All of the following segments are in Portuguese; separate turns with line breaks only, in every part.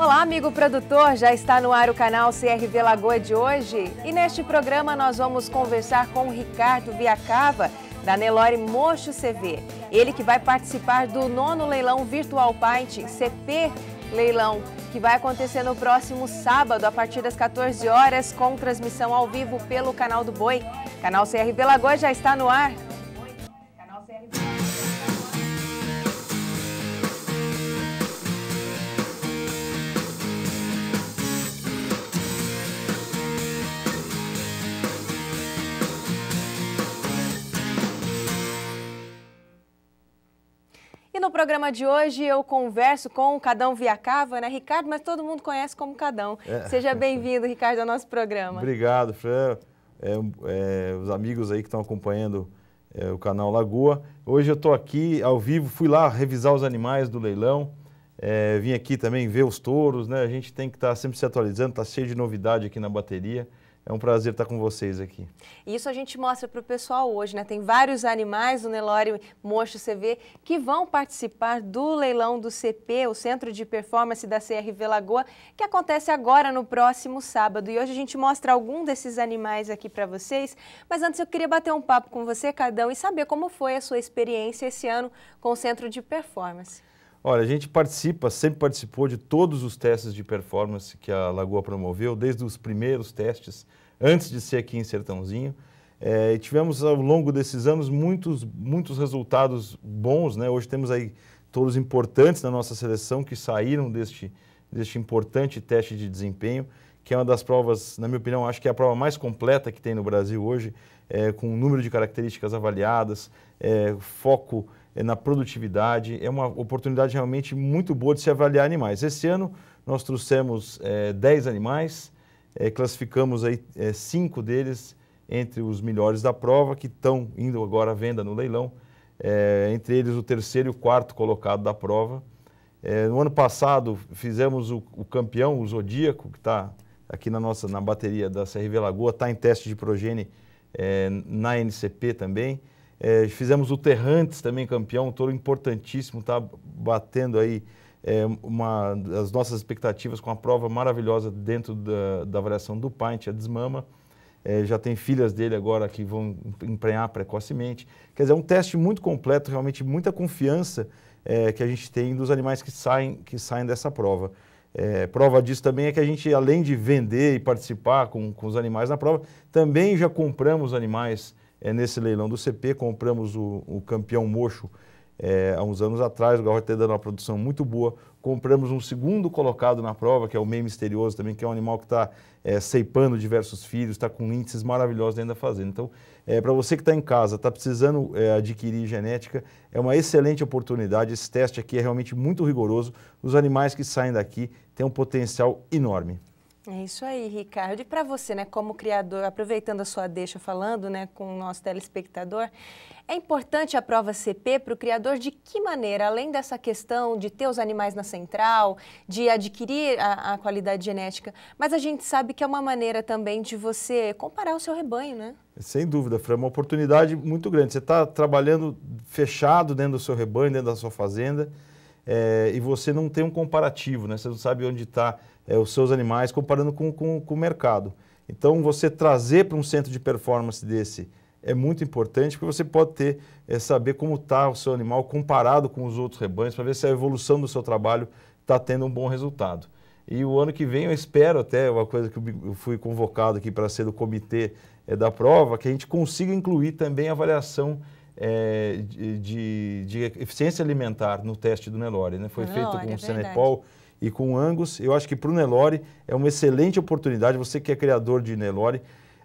Olá, amigo produtor! Já está no ar o canal CRV Lagoa de hoje. E neste programa nós vamos conversar com o Ricardo Viacava, da Nelore Mocho CV. Ele que vai participar do nono leilão Virtual Paint CP Leilão, que vai acontecer no próximo sábado, a partir das 14 horas, com transmissão ao vivo pelo canal do Boi. canal CRV Lagoa já está no ar. no programa de hoje eu converso com o Cadão Viacava, né, Ricardo? Mas todo mundo conhece como Cadão. É. Seja bem-vindo, Ricardo, ao nosso programa.
Obrigado, Fran. É, é, os amigos aí que estão acompanhando é, o canal Lagoa. Hoje eu estou aqui ao vivo, fui lá revisar os animais do leilão. É, vim aqui também ver os touros, né? A gente tem que estar tá sempre se atualizando, está cheio de novidade aqui na bateria. É um prazer estar com vocês aqui.
Isso a gente mostra para o pessoal hoje, né? Tem vários animais do Nelório Mocho CV que vão participar do leilão do CP, o Centro de Performance da CRV Lagoa, que acontece agora no próximo sábado. E hoje a gente mostra algum desses animais aqui para vocês. Mas antes eu queria bater um papo com você, Cadão, e saber como foi a sua experiência esse ano com o Centro de Performance.
Olha, a gente participa, sempre participou de todos os testes de performance que a Lagoa promoveu, desde os primeiros testes, antes de ser aqui em Sertãozinho. É, tivemos ao longo desses anos muitos, muitos resultados bons, né? Hoje temos aí todos importantes na nossa seleção que saíram deste, deste importante teste de desempenho, que é uma das provas, na minha opinião, acho que é a prova mais completa que tem no Brasil hoje, é, com o número de características avaliadas, é, foco é na produtividade. É uma oportunidade realmente muito boa de se avaliar animais. Esse ano nós trouxemos é, eh, 10 animais, é, classificamos aí é, cinco deles entre os melhores da prova, que estão indo agora à venda no leilão, é, entre eles o terceiro e o quarto colocado da prova. no ano passado fizemos o, o campeão, o Zodíaco, que está aqui na nossa na bateria da CRV Lagoa, está em teste de progene na NCP também. É, fizemos o Terrantes também campeão, um touro importantíssimo, está batendo aí é, uma, as nossas expectativas com uma prova maravilhosa dentro da, da avaliação do Pint, a desmama. É, já tem filhas dele agora que vão emprenhar precocemente. Quer dizer, é um teste muito completo, realmente muita confiança é, que a gente tem dos animais que saem, que saem dessa prova. É, prova disso também é que a gente, além de vender e participar com, com os animais na prova, também já compramos animais é, nesse leilão do CP. Compramos o, o campeão Mocho é, há uns anos atrás, o Garrote está dando uma produção muito boa. Compramos um segundo colocado na prova, que é o meio misterioso também, que é um animal que está é, ceipando diversos filhos, está com índices maravilhosos dentro da fazenda. Então, é, para você que está em casa, está precisando é, adquirir genética, é uma excelente oportunidade. Esse teste aqui é realmente muito rigoroso. Os animais que saem daqui têm um potencial enorme.
É isso aí, Ricardo. E para você, né, como criador, aproveitando a sua deixa falando, né, com o nosso telespectador, é importante a prova CP para o criador de que maneira, além dessa questão de ter os animais na central, de adquirir a, a qualidade genética, mas a gente sabe que é uma maneira também de você comparar o seu rebanho, né?
Sem dúvida, Fran, é uma oportunidade muito grande. Você está trabalhando fechado dentro do seu rebanho, dentro da sua fazenda é, e você não tem um comparativo, né? Você não sabe onde está é, os seus animais comparando com, com, com o mercado. Então, você trazer para um centro de performance desse é muito importante, porque você pode ter, é, saber como está o seu animal comparado com os outros rebanhos, para ver se a evolução do seu trabalho está tendo um bom resultado. E o ano que vem eu espero até, uma coisa que eu fui convocado aqui para ser do comitê é, da prova, que a gente consiga incluir também a avaliação é, de, de, eficiência alimentar no teste do Nelore. Né? Foi feito com é o Senepol e com o Angus. Eu acho que para o Nelore é uma excelente oportunidade. Você que é criador de Nelore,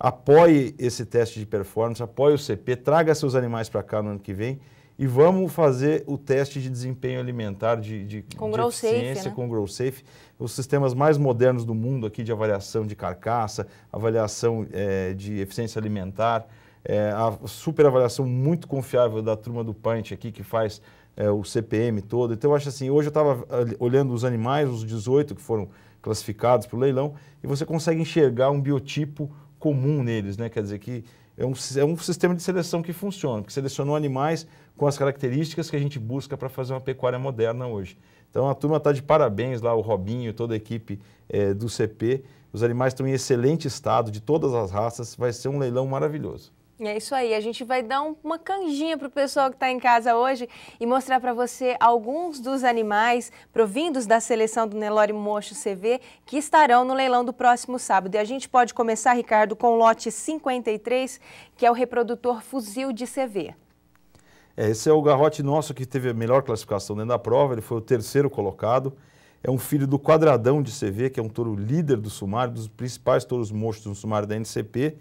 apoie esse teste de performance, apoie o CP, traga seus animais para cá no ano que vem e vamos fazer o teste de desempenho alimentar de, de, com de eficiência safe, né? com o GrowSafe. Os sistemas mais modernos do mundo aqui de avaliação de carcaça, avaliação é, de eficiência alimentar é, a super avaliação muito confiável da turma do Punch aqui, que faz é, o CPM todo. Então, eu acho assim, hoje eu estava olhando os animais, os 18 que foram classificados para o leilão, e você consegue enxergar um biotipo comum neles, né? Quer dizer que é um, é um sistema de seleção que funciona, que selecionou animais com as características que a gente busca para fazer uma pecuária moderna hoje. Então a turma está de parabéns lá, o Robinho, toda a equipe é, do CP. Os animais estão em excelente estado, de todas as raças. Vai ser um leilão maravilhoso.
É isso aí, a gente vai dar um, uma canjinha para o pessoal que está em casa hoje e mostrar para você alguns dos animais provindos da seleção do Nelore Mocho CV que estarão no leilão do próximo sábado. E a gente pode começar, Ricardo, com o lote 53, que é o reprodutor fuzil de CV.
É, esse é o garrote nosso que teve a melhor classificação dentro da prova, ele foi o terceiro colocado. É um filho do quadradão de CV, que é um touro líder do sumário, dos principais touros mochos no sumário da NCP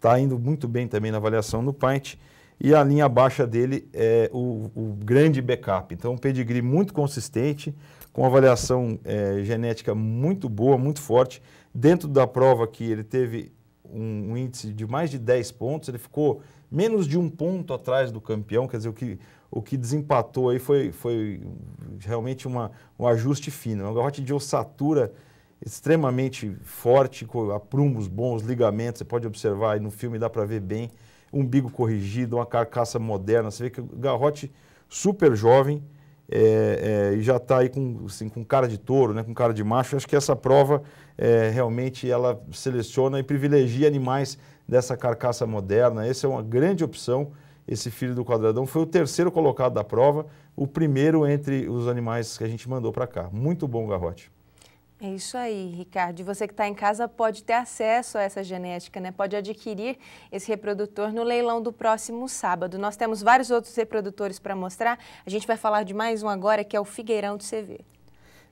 está indo muito bem também na avaliação no Paint. E a linha baixa dele é o, o grande backup. Então, um pedigree muito consistente, com avaliação é, genética muito boa, muito forte. Dentro da prova que ele teve um, um, índice de mais de 10 pontos, ele ficou menos de um ponto atrás do campeão, quer dizer, o que, o que desempatou aí foi, foi realmente uma, um ajuste fino. É um garrote de ossatura extremamente forte, com aprumos bons, ligamentos, você pode observar aí no filme, dá para ver bem, umbigo corrigido, uma carcaça moderna, você vê que o garrote super jovem é, é, e já está aí com, assim, com cara de touro, né, com cara de macho, acho que essa prova é, realmente ela seleciona e privilegia animais dessa carcaça moderna, essa é uma grande opção, esse filho do quadradão foi o terceiro colocado da prova, o primeiro entre os animais que a gente mandou para cá. Muito bom garrote.
É isso aí, Ricardo. E você que está em casa pode ter acesso a essa genética, né? Pode adquirir esse reprodutor no leilão do próximo sábado. Nós temos vários outros reprodutores para mostrar. A gente vai falar de mais um agora, que é o Figueirão de CV.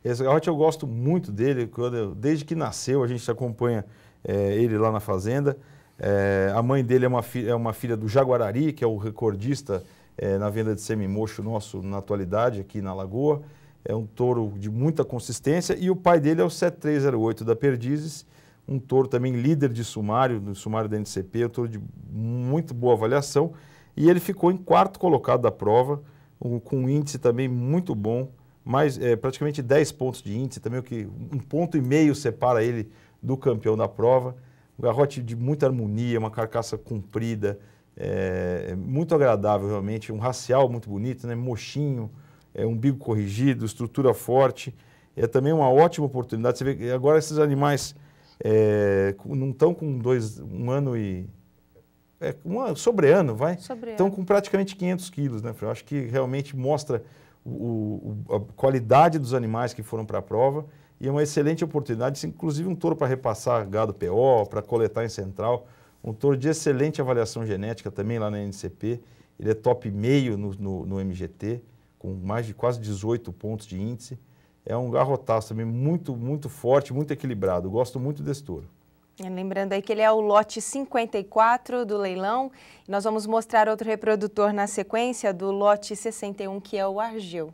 Esse garrote eu gosto muito dele. Eu, desde que nasceu, a gente acompanha é, ele lá na fazenda. É, a mãe dele é uma, é uma filha do Jaguarari, que é o recordista é, na venda de semi-mocho nosso na atualidade aqui na Lagoa é um touro de muita consistência, e o pai dele é o 7308 da Perdizes, um touro também líder de sumário, no sumário da NCP, um touro de muito boa avaliação, e ele ficou em quarto colocado da prova, um, com um índice também muito bom, mais, é, praticamente 10 pontos de índice, também o que um ponto e meio separa ele do campeão da prova. Um garrote de muita harmonia, uma carcaça comprida, é, é muito agradável realmente, um racial muito bonito, né? mochinho, é, umbigo corrigido, estrutura forte. É também uma ótima oportunidade. Você vê que agora esses animais é, não estão com dois, um ano e. É, um ano, sobre ano, vai? Sobre estão ano. com praticamente 500 quilos, né, Eu acho que realmente mostra o, o, a qualidade dos animais que foram para a prova e é uma excelente oportunidade, inclusive um touro para repassar gado PO, para coletar em central, um touro de excelente avaliação genética também lá na NCP, ele é top meio no, no, no MGT com mais de quase 18 pontos de índice. É um garrotaço também muito, muito forte, muito equilibrado. Gosto muito desse touro.
É, lembrando aí que ele é o lote 54 do leilão. Nós vamos mostrar outro reprodutor na sequência do lote 61, que é o Argeu.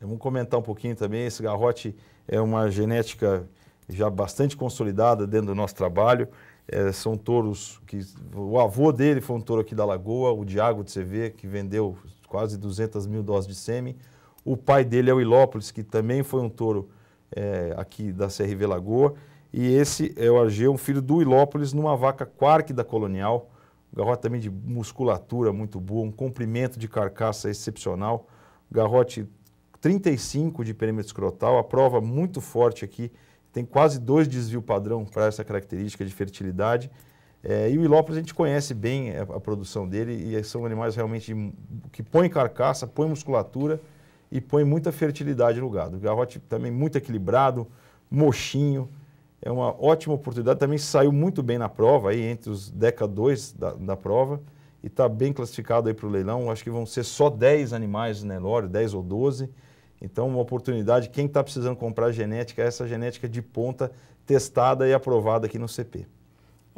Vamos comentar um pouquinho também. Esse garrote é uma genética já bastante consolidada dentro do nosso trabalho. É, são touros que. O avô dele foi um touro aqui da Lagoa, o Diago de CV, que vendeu quase 200 mil doses de sêmen. O pai dele é o Ilópolis, que também foi um touro é, aqui da CRV Lagoa. E esse é o Argeu, um filho do Ilópolis, numa vaca quark da Colonial. Garrote também de musculatura muito boa, um comprimento de carcaça excepcional. Garrote 35 de perímetro escrotal, a prova muito forte aqui. Tem quase dois desvios padrão para essa característica de fertilidade. É, e o Ilópolis a gente conhece bem a, é, a, produção dele e é, são animais realmente que põem carcaça, põem musculatura e põem muita fertilidade no gado. O garrote também muito equilibrado, mochinho, é uma ótima oportunidade. Também saiu muito bem na prova, aí entre os DECA 2 da, da prova e está bem classificado aí para o leilão. Acho que vão ser só 10 animais Nelório, 10 ou 12. Então, uma oportunidade, quem está precisando comprar genética, essa genética de ponta testada e aprovada aqui no CP.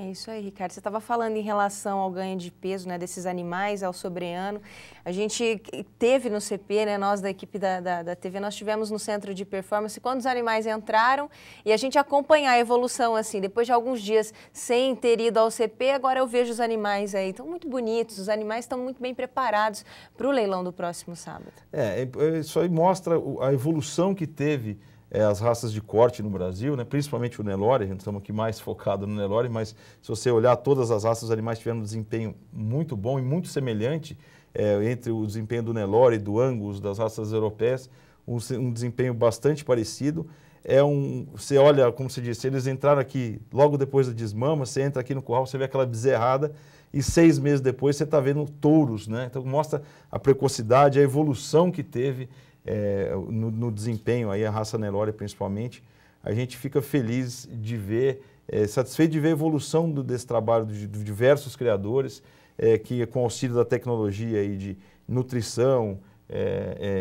É isso aí, Ricardo. Você estava falando em relação ao ganho de peso né, desses animais, ao sobreano. A gente teve no CP, né, nós da equipe da, da, da, TV, nós tivemos no centro de performance quando os animais entraram e a gente acompanhar a evolução, assim, depois de alguns dias sem ter ido ao CP, agora eu vejo os animais aí. Estão muito bonitos, os animais estão muito bem preparados para o leilão do próximo
sábado. É, é isso aí mostra a evolução que teve é, as raças de corte no Brasil, né? principalmente o Nelore, a gente estamos aqui mais focado no Nelore, mas se você olhar todas as raças, os animais tiveram um desempenho muito bom e muito semelhante é, entre o desempenho do Nelore, do Angus, das raças europeias, um, um desempenho bastante parecido é um. Você olha, como se disse, eles entraram aqui logo depois da desmama, você entra aqui no curral, você vê aquela bezerrada, e seis meses depois você está vendo touros, né? Então mostra a precocidade, a evolução que teve é, no, no, desempenho, aí a raça Nelore principalmente, a gente fica feliz de ver, é, satisfeito de ver a evolução do, desse trabalho de, de diversos criadores, é, que com auxílio da tecnologia e de nutrição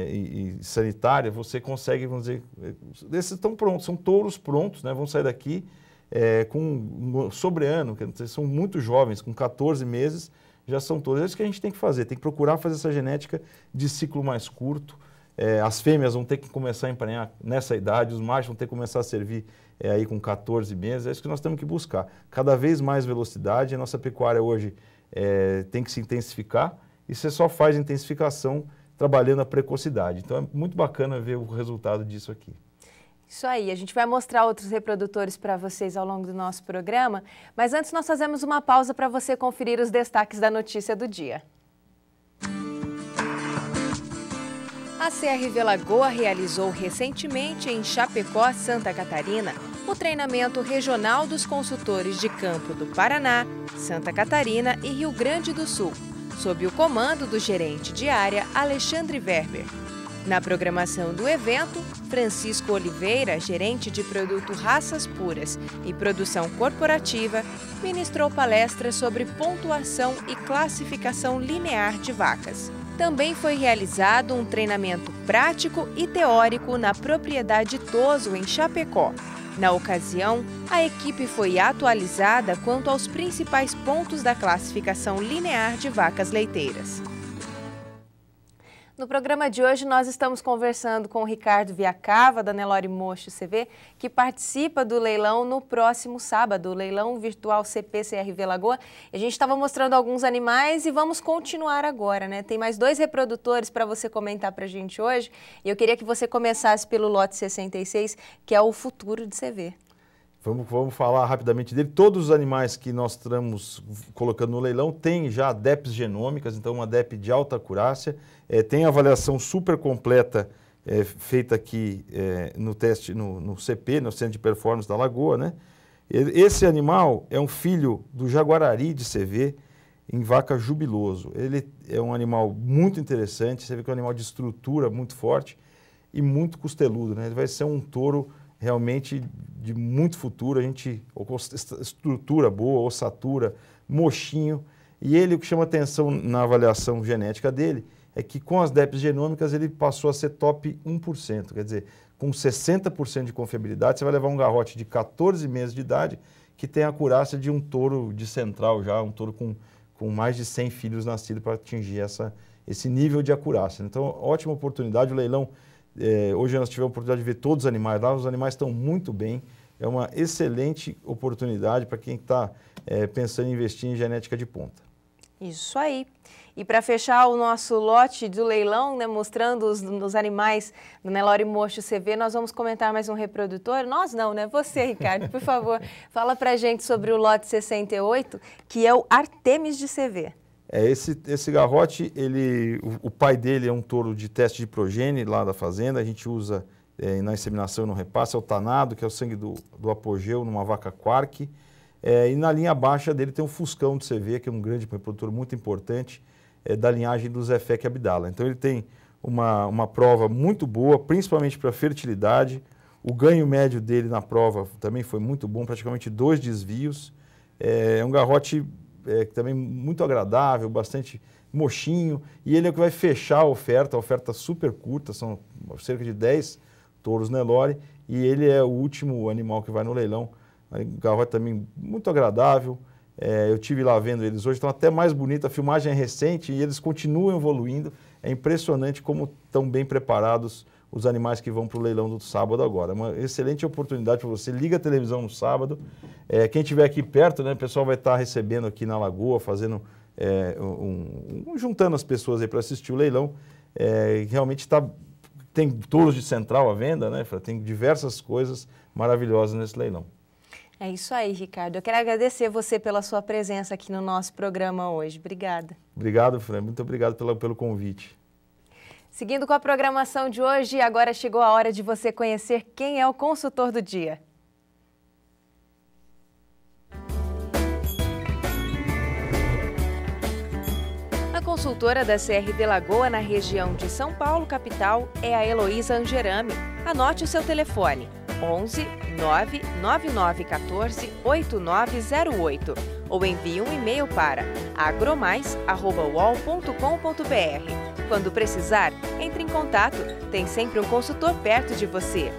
e, e, sanitária, você consegue, vamos dizer, esses estão prontos, são touros prontos, né, vão sair daqui com sobreano, que são muito jovens, com 14 meses, já são todos. É isso que a gente tem que fazer, tem que procurar fazer essa genética de ciclo mais curto, é, as fêmeas vão ter que começar a emprenhar nessa idade, os machos vão ter que começar a servir é, aí com 14 meses. É isso que nós temos que buscar. Cada vez mais velocidade. A nossa pecuária hoje é, tem que se intensificar e você só faz intensificação trabalhando a precocidade. Então é muito bacana ver o resultado disso aqui.
Isso aí, a gente vai mostrar outros reprodutores para vocês ao longo do nosso programa, mas antes nós fazemos uma pausa para você conferir os destaques da notícia do dia. A CRV Lagoa realizou recentemente em Chapecó, Santa Catarina, o treinamento regional dos consultores de campo do Paraná, Santa Catarina e Rio Grande do Sul, sob o comando do gerente de área Alexandre Werber. Na programação do evento, Francisco Oliveira, gerente de produto Raças Puras e Produção Corporativa, ministrou palestras sobre pontuação e classificação linear de vacas também foi realizado um treinamento prático e teórico na propriedade Toso, em Chapecó. Na ocasião, a equipe foi atualizada quanto aos principais pontos da classificação linear de vacas leiteiras. No programa de hoje, nós estamos conversando com o Ricardo Viacava, da Nelore Mocho CV, que participa do leilão no próximo sábado, o leilão virtual CPCRV Lagoa. A gente estava mostrando alguns animais e vamos continuar agora, né? Tem mais dois reprodutores para você comentar para a gente hoje. E eu queria que você começasse pelo lote 66, que é o futuro de CV.
Vamos, vamos falar rapidamente dele. Todos os animais que nós estamos colocando no leilão têm já DEPs genômicas, então uma DEP de alta acurácia. É, tem avaliação super completa é, feita aqui é, no teste, no, no, CP, no Centro de Performance da Lagoa. Né? Esse animal é um filho do jaguarari de CV em vaca jubiloso. Ele é um animal muito interessante, você vê que é um animal de estrutura muito forte e muito costeludo. Né? Ele vai ser um touro realmente de muito futuro. A gente estrutura boa, ossatura, mochinho. E ele, o que chama atenção na avaliação genética dele, é que com as DEPs genômicas ele passou a ser top 1%. Quer dizer, com 60% de confiabilidade, você vai levar um garrote de 14 meses de idade que tem a curácia de um touro de central já, um touro com, com mais de 100 filhos nascidos para atingir essa, esse nível de acurácia. Então, ótima oportunidade. O leilão é, hoje nós tivemos a oportunidade de ver todos os animais lá, os animais estão muito bem. É uma excelente oportunidade para quem está é, pensando em investir em genética de ponta.
Isso aí. E para fechar o nosso lote do leilão, né, mostrando os, os animais do né, Nelore Mocho CV, nós vamos comentar mais um reprodutor. Nós não, né? Você, Ricardo, por favor, fala para gente sobre o lote 68, que é o Artemis de CV.
É, esse, esse garrote, ele, o, o, pai dele é um touro de teste de progênie lá da fazenda, a gente usa é, na inseminação e no repasse, é o tanado, que é o sangue do, do apogeu numa vaca quark. É, e na linha baixa dele tem um fuscão de CV, que é um grande reprodutor muito importante, é, da linhagem do Zefec Abdala. Então ele tem uma, uma prova muito boa, principalmente para fertilidade. O ganho médio dele na prova também foi muito bom, praticamente dois desvios. É, é um garrote é, também muito agradável, bastante mochinho, e ele é o que vai fechar a oferta, a oferta super curta, são cerca de 10 touros Nelore, e ele é o último animal que vai no leilão. O é também muito agradável, é, eu tive lá vendo eles hoje, estão até mais bonita, a filmagem é recente e eles continuam evoluindo, é impressionante como estão bem preparados os animais que vão para o leilão do sábado agora. Uma excelente oportunidade para você. Liga a televisão no sábado. É, quem estiver aqui perto, né, o pessoal vai estar tá recebendo aqui na Lagoa, fazendo é, um, um, juntando as pessoas aí para assistir o leilão. É, realmente tá, tem touros de central à venda, né? Tem diversas coisas maravilhosas nesse leilão.
É isso aí, Ricardo. Eu quero agradecer você pela sua presença aqui no nosso programa hoje. Obrigada.
Obrigado, Fran. Muito obrigado pela, pelo convite.
Seguindo com a programação de hoje, agora chegou a hora de você conhecer quem é o consultor do dia. A consultora da de Lagoa na região de São Paulo, capital, é a Heloísa Angerame. Anote o seu telefone 11 99914 8908 ou envie um e-mail para agromais.uol.com.br quando precisar, entre em contato, tem sempre um consultor perto de você.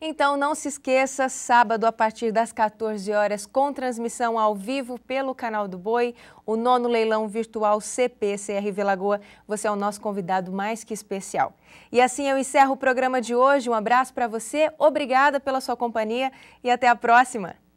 Então não se esqueça, sábado a partir das 14 horas, com transmissão ao vivo pelo canal do Boi, o nono leilão virtual CPCR Velagoa. Você é o nosso convidado mais que especial. E assim eu encerro o programa de hoje. Um abraço para você, obrigada pela sua companhia e até a próxima.